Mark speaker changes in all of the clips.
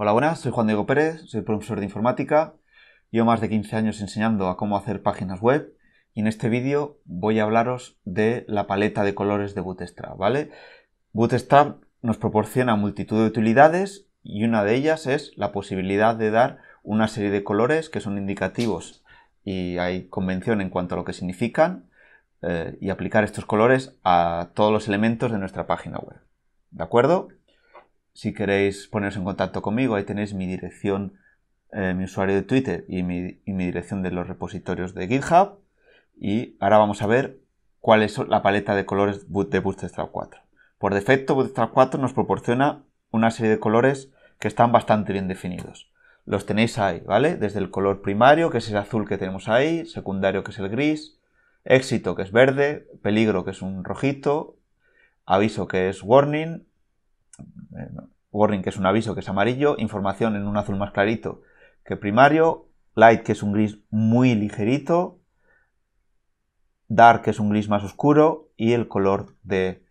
Speaker 1: Hola, buenas, soy Juan Diego Pérez, soy profesor de informática. Llevo más de 15 años enseñando a cómo hacer páginas web y en este vídeo voy a hablaros de la paleta de colores de Bootstrap, ¿vale? Bootstrap nos proporciona multitud de utilidades y una de ellas es la posibilidad de dar una serie de colores que son indicativos y hay convención en cuanto a lo que significan eh, y aplicar estos colores a todos los elementos de nuestra página web. ¿De acuerdo? si queréis poneros en contacto conmigo, ahí tenéis mi dirección, eh, mi usuario de Twitter y mi, y mi dirección de los repositorios de GitHub. Y ahora vamos a ver cuál es la paleta de colores de Bootstrap 4. Por defecto, Bootstrap 4 nos proporciona una serie de colores que están bastante bien definidos. Los tenéis ahí, ¿vale? Desde el color primario, que es el azul que tenemos ahí, secundario, que es el gris, éxito, que es verde, peligro, que es un rojito, aviso, que es warning, eh, warning, que es un aviso, que es amarillo, información en un azul más clarito que primario, light, que es un gris muy ligerito, dark, que es un gris más oscuro, y el color de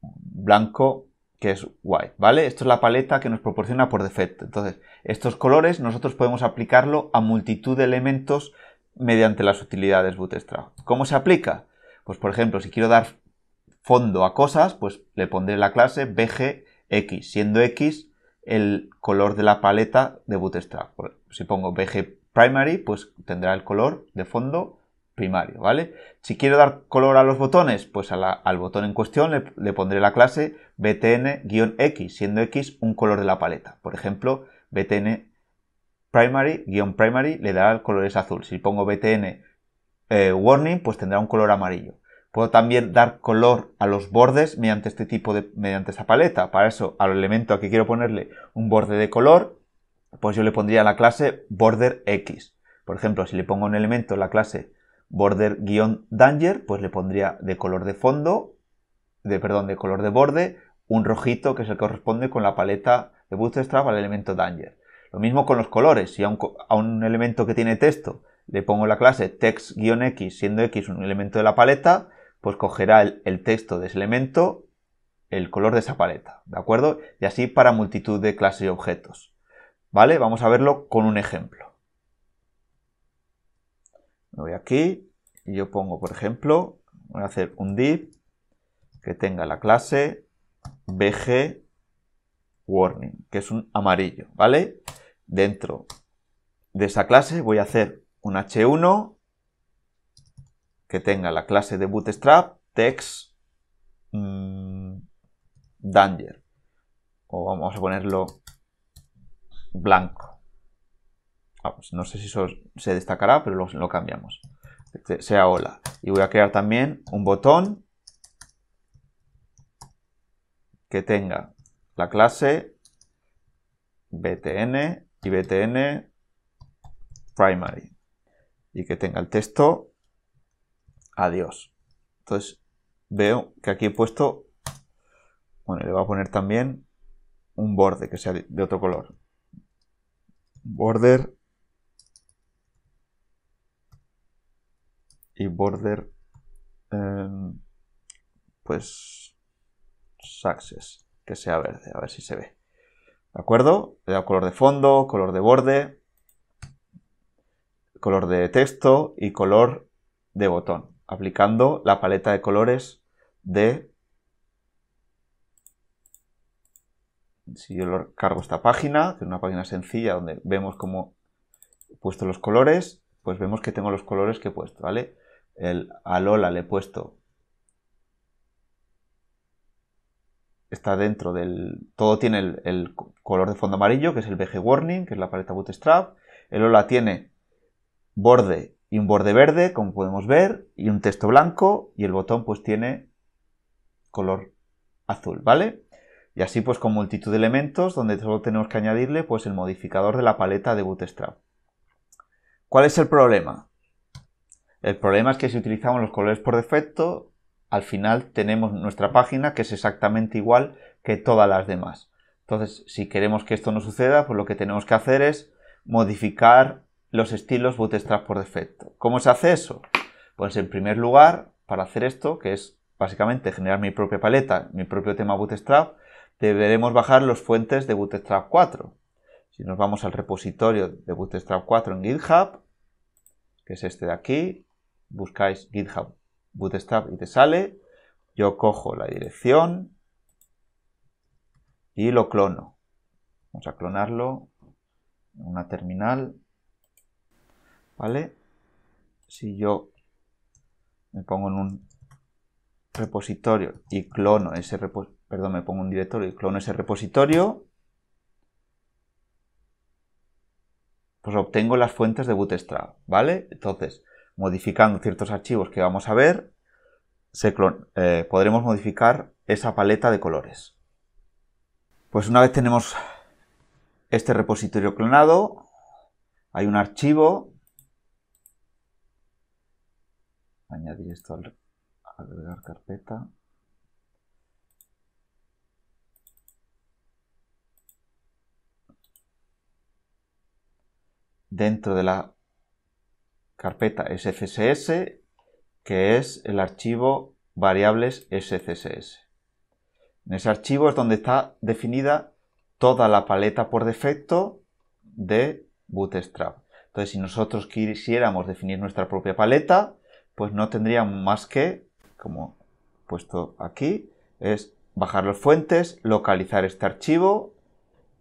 Speaker 1: blanco, que es white, ¿vale? Esto es la paleta que nos proporciona por defecto. Entonces, estos colores nosotros podemos aplicarlo a multitud de elementos mediante las utilidades Bootstrap. ¿Cómo se aplica? Pues, por ejemplo, si quiero dar fondo a cosas, pues le pondré la clase bg X, siendo X el color de la paleta de Bootstrap. Si pongo BG Primary, pues tendrá el color de fondo primario, ¿vale? Si quiero dar color a los botones, pues al botón en cuestión le, pondré la clase btn-x, siendo x un color de la paleta. Por ejemplo, btn primary-primary le dará el color azul. Si pongo btn eh, warning, pues tendrá un color amarillo. Puedo también dar color a los bordes mediante este tipo de, mediante esta paleta. Para eso, al elemento a que quiero ponerle un borde de color, pues yo le pondría la clase border X. Por ejemplo, si le pongo un elemento la clase border-danger, pues le pondría de color de fondo, de, perdón, de color de borde, un rojito que es el que corresponde con la paleta de Bootstrap al elemento danger. Lo mismo con los colores. Si a un, a un elemento que tiene texto le pongo la clase text-x siendo x un elemento de la paleta, pues cogerá el, texto de ese elemento, el color de esa paleta, ¿de acuerdo? Y así para multitud de clases y objetos. ¿Vale? Vamos a verlo con un ejemplo. Me voy aquí y yo pongo, por ejemplo, voy a hacer un div que tenga la clase bg warning, que es un amarillo, ¿vale? Dentro de esa clase voy a hacer un h1 que tenga la clase de Bootstrap text mm, danger. O vamos a ponerlo blanco. no sé si eso se destacará, pero lo, cambiamos. Este, sea hola. Y voy a crear también un botón que tenga la clase btn y btn primary y que tenga el texto Adiós. Entonces, veo que aquí he puesto, bueno, le voy a poner también un borde que sea de otro color. Border y border em, pues success que sea verde a ver si se ve de acuerdo le da color de fondo color de borde color de texto y color de botón aplicando la paleta de colores de... Si yo cargo esta página, que es una página sencilla donde vemos cómo he puesto los colores, pues vemos que tengo los colores que he puesto, ¿vale? El, alola le he puesto... Está dentro del... Todo tiene el, color de fondo amarillo, que es el BG Warning, que es la paleta Bootstrap. El Lola tiene borde y un borde verde, como podemos ver, y un texto blanco, y el botón pues tiene color azul, ¿vale? Y así pues con multitud de elementos donde solo tenemos que añadirle pues el modificador de la paleta de Bootstrap. ¿Cuál es el problema? El problema es que si utilizamos los colores por defecto, al final tenemos nuestra página que es exactamente igual que todas las demás. Entonces, si queremos que esto no suceda, pues lo que tenemos que hacer es modificar los estilos Bootstrap por defecto. ¿Cómo se hace eso? Pues en primer lugar, para hacer esto, que es básicamente generar mi propia paleta, mi propio tema Bootstrap, deberemos bajar los fuentes de Bootstrap 4. Si nos vamos al repositorio de Bootstrap 4 en GitHub, que es este de aquí, buscáis GitHub Bootstrap y te sale, yo cojo la dirección y lo clono. Vamos a clonarlo en una terminal ¿vale? Si yo me pongo en un repositorio y clono ese repositorio, perdón, me pongo un directorio y clono ese repositorio, pues obtengo las fuentes de Bootstrap, ¿vale? Entonces, modificando ciertos archivos que vamos a ver, se eh, podremos modificar esa paleta de colores. Pues una vez tenemos este repositorio clonado, hay un archivo añadir esto al agregar carpeta dentro de la carpeta SCSS que es el archivo variables SCSS. En ese archivo es donde está definida toda la paleta por defecto de Bootstrap. Entonces, si nosotros quisiéramos definir nuestra propia paleta, pues no tendría más que, como puesto aquí, es bajar las fuentes, localizar este archivo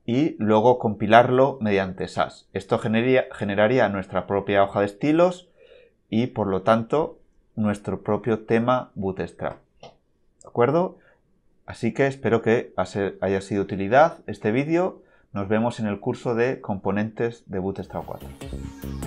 Speaker 1: y luego compilarlo mediante SAS. Esto generaría, generaría nuestra propia hoja de estilos y por lo tanto nuestro propio tema Bootstrap. ¿De acuerdo? Así que espero que haya sido de utilidad este vídeo. Nos vemos en el curso de componentes de Bootstrap 4.